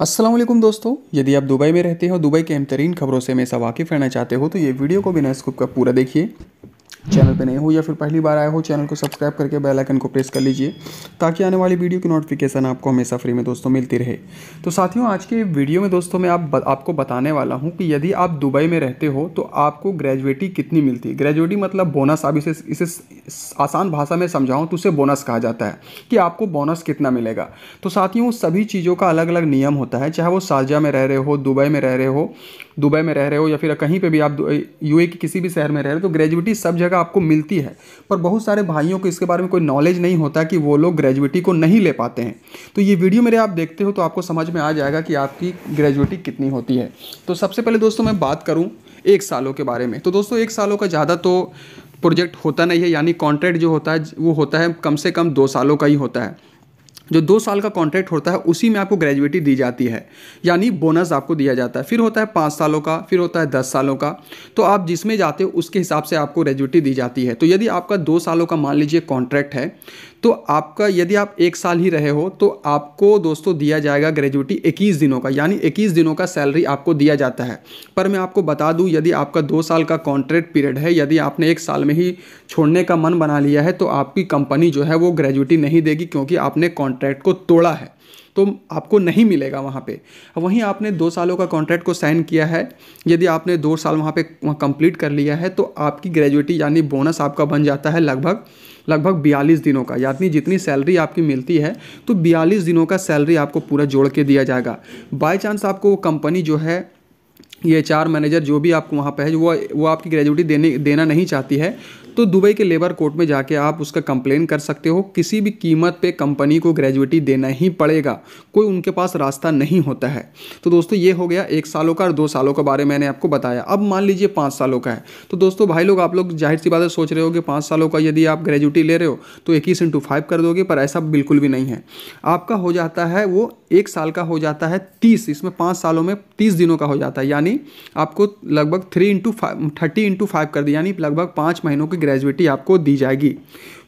असलम दोस्तों यदि आप दुबई में रहते हो दुबई के अहम तरीन खबरों से हमेशा वाकिफ़ रहना चाहते हो तो ये वीडियो को बिना स्कूप का पूरा देखिए चैनल पर नए हो या फिर पहली बार आए हो चैनल को सब्सक्राइब करके बेल आइकन को प्रेस कर लीजिए ताकि आने वाली वीडियो की नोटिफिकेशन आपको हमेशा फ्री में दोस्तों मिलती रहे तो साथियों आज के वीडियो में दोस्तों मैं आप आपको बताने वाला हूँ कि यदि आप दुबई में रहते हो तो आपको ग्रेजुएटी कितनी मिलती है ग्रेजुएटी मतलब बोनस आप इसे इसे आसान भाषा में समझाऊँ तो उसे बोनस कहा जाता है कि आपको बोनस कितना मिलेगा तो साथियों सभी चीज़ों का अलग अलग नियम होता है चाहे वो शारजा में रह रहे हो दुबई में रह रहे हो दुबई में रह रहे हो या फिर कहीं पे भी आप यूए के किसी भी शहर में रह रहे हो तो ग्रेजुएटी सब जगह आपको मिलती है पर बहुत सारे भाइयों को इसके बारे में कोई नॉलेज नहीं होता कि वो लोग ग्रेजुएटी को नहीं ले पाते हैं तो ये वीडियो मेरे आप देखते हो तो आपको समझ में आ जाएगा कि आपकी ग्रेजुएटी कितनी होती है तो सबसे पहले दोस्तों मैं बात करूँ एक सालों के बारे में तो दोस्तों एक सालों का ज़्यादा तो प्रोजेक्ट होता नहीं है यानी कॉन्ट्रैक्ट जो होता है वो होता है कम से कम दो सालों का ही होता है जो दो साल का कॉन्ट्रैक्ट होता है उसी में आपको ग्रेजुएटी दी जाती है यानी बोनस आपको दिया जाता है फिर होता है पाँच सालों का फिर होता है दस सालों का तो आप जिसमें जाते हो उसके हिसाब से आपको ग्रेजुएटी दी जाती है तो यदि आपका दो सालों का मान लीजिए कॉन्ट्रैक्ट है तो आपका यदि आप एक साल ही रहे हो तो आपको दोस्तों दिया जाएगा ग्रेजुटी इक्कीस दिनों का यानी इक्कीस दिनों का सैलरी आपको दिया जाता है पर मैं आपको बता दूँ यदि आपका दो साल का कॉन्ट्रैक्ट पीरियड है यदि आपने एक साल में ही छोड़ने का मन बना लिया है तो आपकी कंपनी जो है वो ग्रेजुटी नहीं देगी क्योंकि आपने कॉन्ट्रैक्ट को तोड़ा है तो आपको नहीं मिलेगा वहाँ पे वहीं आपने दो सालों का कॉन्ट्रैक्ट को साइन किया है यदि आपने दो साल वहाँ पे वहाँ कंप्लीट कर लिया है तो आपकी ग्रेजुएटी यानी बोनस आपका बन जाता है लगभग लगभग बयालीस दिनों का यानी जितनी सैलरी आपकी मिलती है तो बयालीस दिनों का सैलरी आपको पूरा जोड़ के दिया जाएगा बाई चांस आपको वो कंपनी जो है ये चार मैनेजर जो भी आपको वहाँ पर है वो वो आपकी ग्रेजुटी देने देना नहीं चाहती है तो दुबई के लेबर कोर्ट में जाके आप उसका कंप्लेन कर सकते हो किसी भी कीमत पे कंपनी को ग्रेजुएटी देना ही पड़ेगा कोई उनके पास रास्ता नहीं होता है तो दोस्तों ये हो गया एक सालों का और दो सालों का बारे में मैंने आपको बताया अब मान लीजिए पाँच सालों का है तो दोस्तों भाई लोग आप लोग जाहिर सी बात है सोच रहे हो कि पाँच सालों का यदि आप ग्रेजुएटी ले रहे हो तो इक्कीस इंटू फाइव कर दोगे पर ऐसा बिल्कुल भी नहीं है आपका हो जाता है वो एक साल का हो जाता है तीस इसमें पाँच सालों में तीस दिनों का हो जाता है यानी आपको लगभग three into five thirty into five कर दिया यानी लगभग पाँच महीनों की ग्रेजुएटी आपको दी जाएगी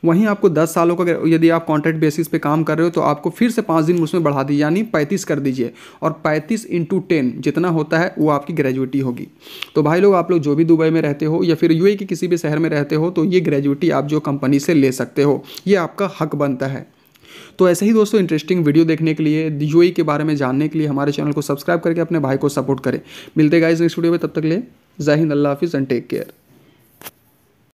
वहीं आपको दस सालों का यदि आप कॉन्ट्रैक्ट बेसिस पे काम कर रहे हो तो आपको फिर से पाँच दिन उसमें बढ़ा दीजिए यानी पैंतीस कर दीजिए और पैंतीस इंटू टेन जितना होता है वो आपकी ग्रेजुएटी होगी तो भाई लोग आप लोग जो भी दुबई में रहते हो या फिर यू के किसी भी शहर में रहते हो तो ये ग्रेजुएटी आप जो कंपनी से ले सकते हो ये आपका हक बनता है तो ऐसे ही दोस्तों इंटरेस्टिंग वीडियो देखने के लिए यू के बारे में जानने के लिए हमारे चैनल को सब्सक्राइब करके अपने भाई को सपोर्ट करें मिलते गाइज नेक्स्ट वीडियो में तब तक ले जाहिंद अल्लाह हाफिज़ एंड टेक केयर